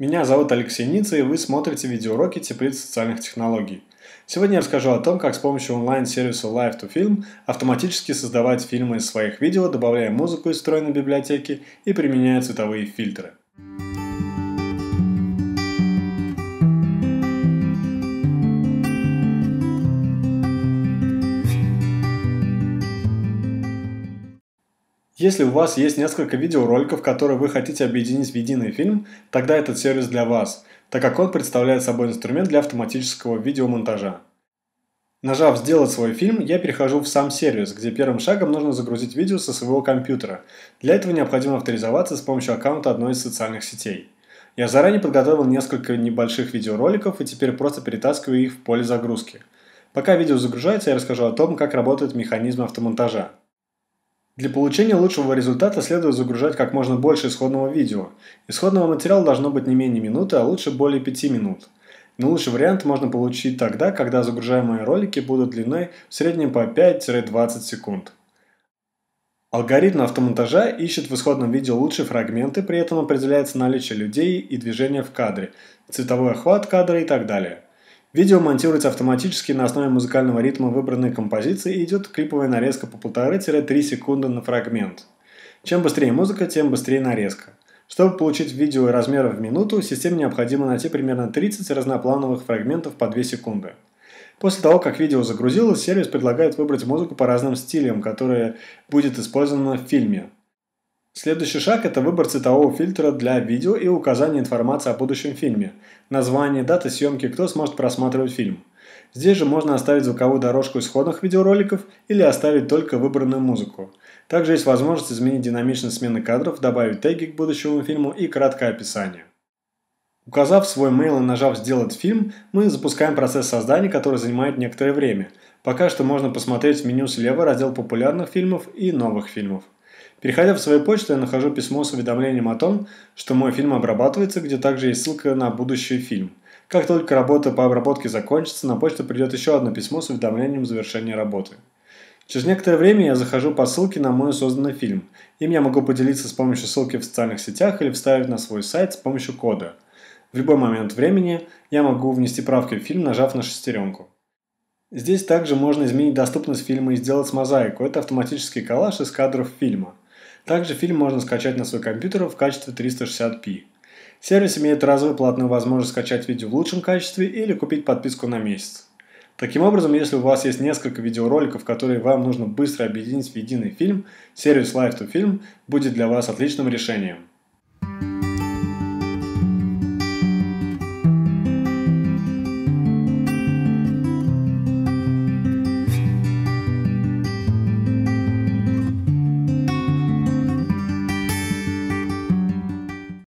Меня зовут Алексей Ницца, и вы смотрите видеоуроки теплиц социальных технологий. Сегодня я расскажу о том, как с помощью онлайн-сервиса Live to Film автоматически создавать фильмы из своих видео, добавляя музыку из встроенной библиотеки и применяя цветовые фильтры. Если у вас есть несколько видеороликов, которые вы хотите объединить в единый фильм, тогда этот сервис для вас, так как он представляет собой инструмент для автоматического видеомонтажа. Нажав «Сделать свой фильм», я перехожу в сам сервис, где первым шагом нужно загрузить видео со своего компьютера. Для этого необходимо авторизоваться с помощью аккаунта одной из социальных сетей. Я заранее подготовил несколько небольших видеороликов и теперь просто перетаскиваю их в поле загрузки. Пока видео загружается, я расскажу о том, как работает механизм автомонтажа. Для получения лучшего результата следует загружать как можно больше исходного видео. Исходного материала должно быть не менее минуты, а лучше более 5 минут. Но лучший вариант можно получить тогда, когда загружаемые ролики будут длиной в среднем по 5-20 секунд. Алгоритм автомонтажа ищет в исходном видео лучшие фрагменты, при этом определяется наличие людей и движения в кадре, цветовой охват кадра и так далее – Видео монтируется автоматически на основе музыкального ритма выбранной композиции и идет клиповая нарезка по 1,5-3 секунды на фрагмент. Чем быстрее музыка, тем быстрее нарезка. Чтобы получить видео размера в минуту, системе необходимо найти примерно 30 разноплановых фрагментов по 2 секунды. После того, как видео загрузилось, сервис предлагает выбрать музыку по разным стилям, которая будет использована в фильме. Следующий шаг – это выбор цветового фильтра для видео и указание информации о будущем фильме. Название, дата съемки, кто сможет просматривать фильм. Здесь же можно оставить звуковую дорожку исходных видеороликов или оставить только выбранную музыку. Также есть возможность изменить динамичность смены кадров, добавить теги к будущему фильму и краткое описание. Указав свой mail и нажав «Сделать фильм», мы запускаем процесс создания, который занимает некоторое время. Пока что можно посмотреть в меню слева раздел популярных фильмов и новых фильмов. Переходя в свою почту, я нахожу письмо с уведомлением о том, что мой фильм обрабатывается, где также есть ссылка на будущий фильм. Как только работа по обработке закончится, на почту придет еще одно письмо с уведомлением завершения работы. Через некоторое время я захожу по ссылке на мой созданный фильм. Им я могу поделиться с помощью ссылки в социальных сетях или вставить на свой сайт с помощью кода. В любой момент времени я могу внести правки в фильм, нажав на шестеренку. Здесь также можно изменить доступность фильма и сделать мозаику. Это автоматический коллаж из кадров фильма. Также фильм можно скачать на свой компьютер в качестве 360p. Сервис имеет разовую платную возможность скачать видео в лучшем качестве или купить подписку на месяц. Таким образом, если у вас есть несколько видеороликов, которые вам нужно быстро объединить в единый фильм, сервис Live to Film будет для вас отличным решением.